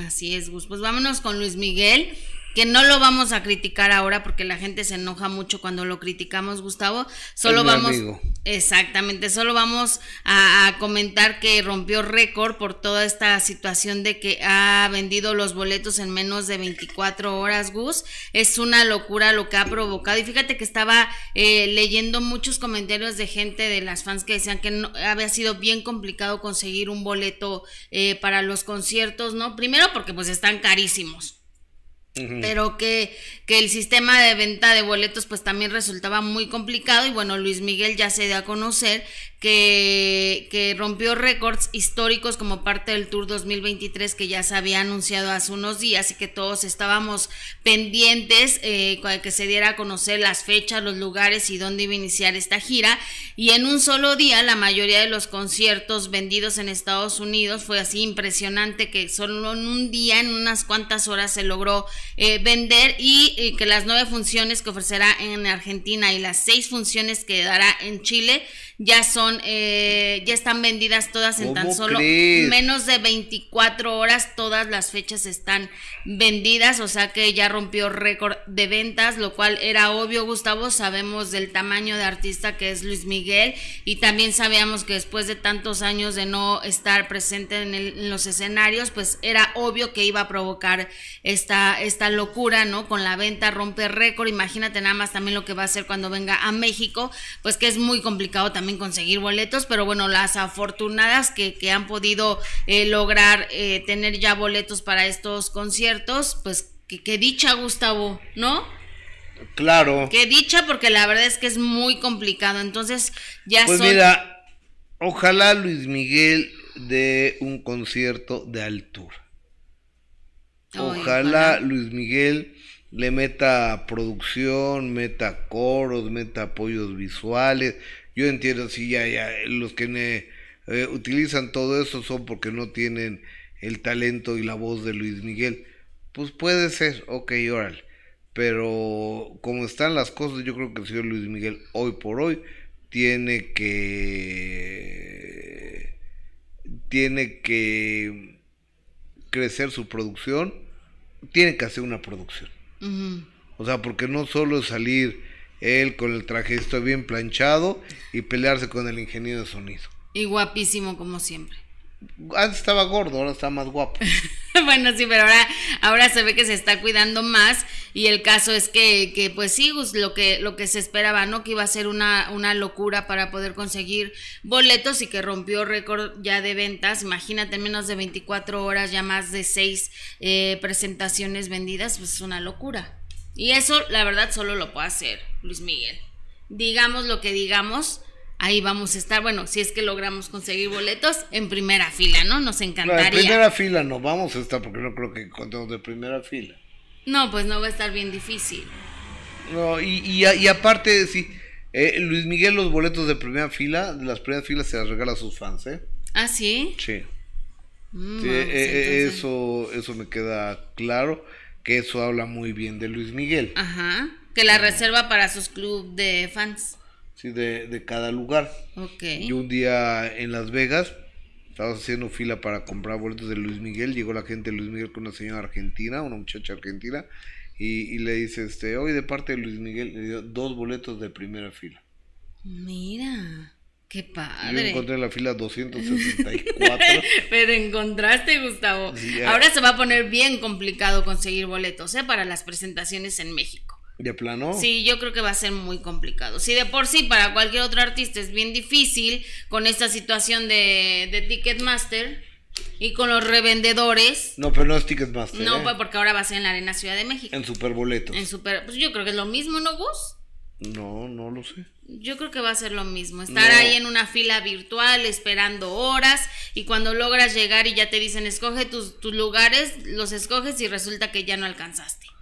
Así es, Gus. Pues vámonos con Luis Miguel que no lo vamos a criticar ahora porque la gente se enoja mucho cuando lo criticamos, Gustavo. Solo vamos. Exactamente, solo vamos a, comentar que rompió récord por toda esta situación de que ha vendido los boletos en menos de 24 horas, Gus. Es una locura lo que ha provocado. Y fíjate que estaba eh, leyendo muchos comentarios de gente, de las fans que decían que no, había sido bien complicado conseguir un boleto eh, para los conciertos, ¿no? Primero porque pues están carísimos. Pero que, que el sistema de venta de boletos pues también resultaba muy complicado y bueno, Luis Miguel ya se dio a conocer que, rompió récords históricos como parte del Tour 2023 que ya se había anunciado hace unos días y que todos estábamos pendientes eh, que se diera a conocer las fechas, los lugares y dónde iba a iniciar esta gira. Y en un solo día la mayoría de los conciertos vendidos en Estados Unidos fue así impresionante que solo en un día, en unas cuantas horas se logró eh, vender y que las nueve funciones que ofrecerá en Argentina y las seis funciones que dará en Chile ya son eh, ya están vendidas todas en tan solo menos de 24 horas, todas las fechas están vendidas, o sea que ya rompió récord de ventas, lo cual era obvio, Gustavo, sabemos del tamaño de artista que es Luis Miguel y también sabíamos que después de tantos años de no estar presente en, los escenarios, pues era obvio que iba a provocar esta, esta locura, ¿no? Con la venta rompe récord, imagínate nada más también lo que va a hacer cuando venga a México, pues que es muy complicado también conseguir boletos, pero bueno, las afortunadas que, que han podido eh, lograr eh, tener ya boletos para estos conciertos, pues que, dicha, Gustavo, ¿no? Claro. Que dicha, porque la verdad es que es muy complicado. Entonces, ya Pues mira, ojalá Luis Miguel de un concierto de altura. ojalá. Luis Miguel le meta producción, meta coros, meta apoyos visuales. Yo entiendo si ya, ya los que eh, utilizan todo eso son porque no tienen el talento y la voz de Luis Miguel. Pues puede ser, ok, órale. Pero como están las cosas, yo creo que el señor Luis Miguel hoy por hoy tiene que tiene que crecer su producción, tiene que hacer una producción. O sea, porque no solo salir él con el traje, esto bien planchado y pelearse con el ingeniero de sonido. Y guapísimo como siempre. Antes estaba gordo, ahora está más guapo. bueno, sí, pero ahora, ahora se ve que se está cuidando más y el caso es que, que pues sí, lo que, lo que se esperaba, ¿no? Que iba a ser una, una locura para poder conseguir boletos y que rompió récord ya de ventas. Imagínate, menos de 24 horas ya más de 6 eh, presentaciones vendidas, pues es una locura. Y eso, la verdad, solo lo puede hacer Luis Miguel. Digamos lo que digamos, ahí vamos a estar, bueno, si es que logramos conseguir boletos en primera fila, ¿no? Nos encantaría. en primera fila no vamos a estar porque no creo que contemos de primera fila. No, pues no va a estar bien difícil. No, y, y, aparte, sí, eh, Luis Miguel los boletos de primera fila, las primeras filas se las regala a sus fans, ¿eh? Ah, sí. Sí. Mm, eh, eh, eso, eso me queda claro, que eso habla muy bien de Luis Miguel. Ajá, que la reserva para sus club de fans sí, de, cada lugar. Okay. Y un día en Las Vegas estaba haciendo fila para comprar boletos de Luis Miguel, llegó la gente de Luis Miguel con una señora argentina, una muchacha argentina, y, le dice, este, hoy de parte de Luis Miguel, le dio dos boletos de primera fila. Mira. Qué padre. Yo encontré en la fila 264. Pero encontraste, Gustavo. Ahora se va a poner bien complicado conseguir boletos ¿eh? para las presentaciones en México. ¿De plano? Sí, yo creo que va a ser muy complicado. Si de por sí para cualquier otro artista es bien difícil con esta situación de, Ticketmaster y con los revendedores. No, pero no es Ticketmaster. No, ¿eh? pues, porque ahora va a ser en la Arena Ciudad de México. En Superboletos. En super, pues yo creo que es lo mismo, ¿no, Gus? No, no lo sé. Yo creo que va a ser lo mismo, estar ahí en una fila virtual esperando horas y cuando logras llegar y ya te dicen escoge tus lugares, los escoges y resulta que ya no alcanzaste.